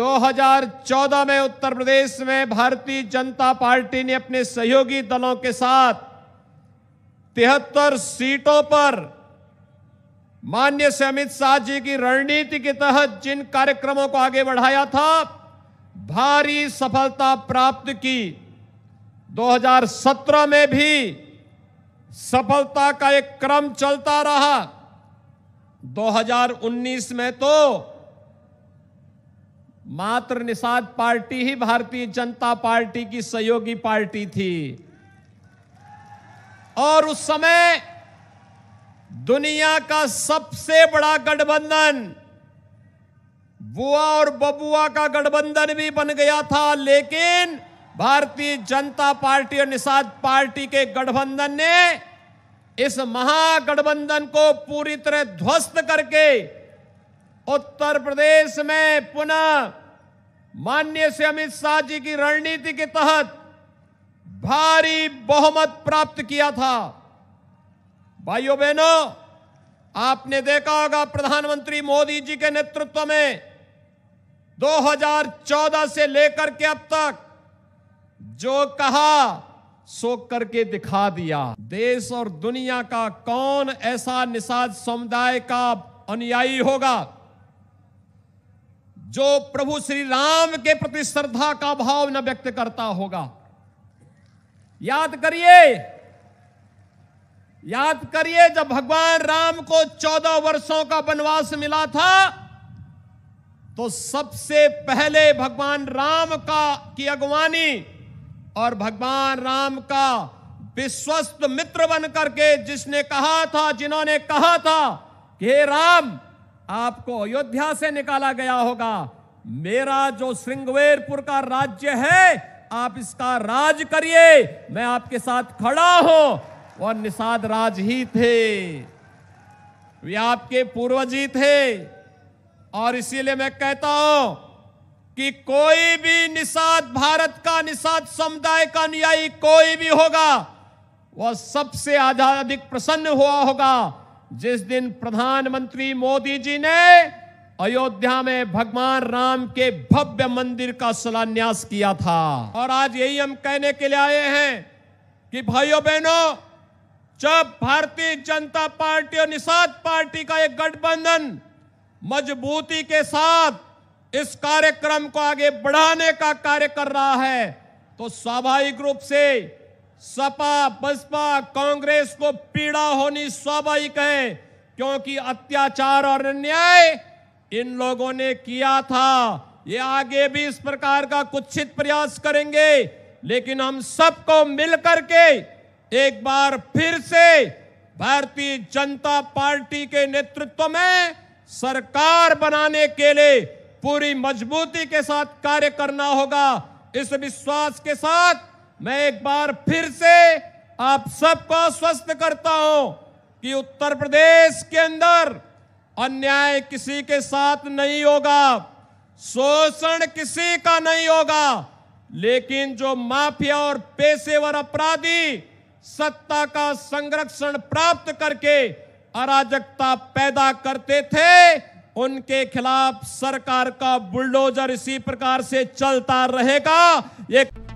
2014 में उत्तर प्रदेश में भारतीय जनता पार्टी ने अपने सहयोगी दलों के साथ तिहत्तर सीटों पर मान्य से अमित शाह जी की रणनीति के तहत जिन कार्यक्रमों को आगे बढ़ाया था भारी सफलता प्राप्त की 2017 में भी सफलता का एक क्रम चलता रहा 2019 में तो मात्र निषाद पार्टी ही भारतीय जनता पार्टी की सहयोगी पार्टी थी और उस समय दुनिया का सबसे बड़ा गठबंधन बुआ और बबुआ का गठबंधन भी बन गया था लेकिन भारतीय जनता पार्टी और निषाद पार्टी के गठबंधन ने इस महागठबंधन को पूरी तरह ध्वस्त करके उत्तर प्रदेश में पुनः माननीय श्री अमित शाह जी की रणनीति के तहत भारी बहुमत प्राप्त किया था भाइयों बहनों आपने देखा होगा प्रधानमंत्री मोदी जी के नेतृत्व में 2014 से लेकर के अब तक जो कहा सो करके दिखा दिया देश और दुनिया का कौन ऐसा निषाद समुदाय का अनुयायी होगा जो प्रभु श्री राम के प्रति श्रद्धा का भाव न व्यक्त करता होगा याद करिए याद करिए जब भगवान राम को चौदह वर्षों का वनवास मिला था तो सबसे पहले भगवान राम का की अगवानी और भगवान राम का विश्वस्त मित्र बन करके जिसने कहा था जिन्होंने कहा था कि हे राम आपको अयोध्या से निकाला गया होगा मेरा जो श्रृंगवेरपुर का राज्य है आप इसका राज करिए मैं आपके साथ खड़ा हूं और निषाद राज ही थे वे आपके पूर्वज ही थे और इसीलिए मैं कहता हूं कि कोई भी निषाद भारत का निषाद समुदाय का अनुयायी कोई भी होगा वह सबसे अधिक प्रसन्न हुआ होगा जिस दिन प्रधानमंत्री मोदी जी ने अयोध्या में भगवान राम के भव्य मंदिर का शिलान्यास किया था और आज यही हम कहने के लिए आए हैं कि भाइयों बहनों जब भारतीय जनता पार्टी और निषाद पार्टी का एक गठबंधन मजबूती के साथ इस कार्यक्रम को आगे बढ़ाने का कार्य कर रहा है तो स्वाभाविक रूप से सपा बसपा कांग्रेस को पीड़ा होनी स्वाभाविक है क्योंकि अत्याचार और अन्याय इन लोगों ने किया था ये आगे भी इस प्रकार का कुत्सित प्रयास करेंगे लेकिन हम सबको मिलकर के एक बार फिर से भारतीय जनता पार्टी के नेतृत्व में सरकार बनाने के लिए पूरी मजबूती के साथ कार्य करना होगा इस विश्वास के साथ मैं एक बार फिर से आप सबको स्वस्थ करता हूं कि उत्तर प्रदेश के अंदर अन्याय किसी के साथ नहीं होगा शोषण किसी का नहीं होगा लेकिन जो माफिया और पेशेवर अपराधी सत्ता का संरक्षण प्राप्त करके अराजकता पैदा करते थे उनके खिलाफ सरकार का बुलडोजर इसी प्रकार से चलता रहेगा ये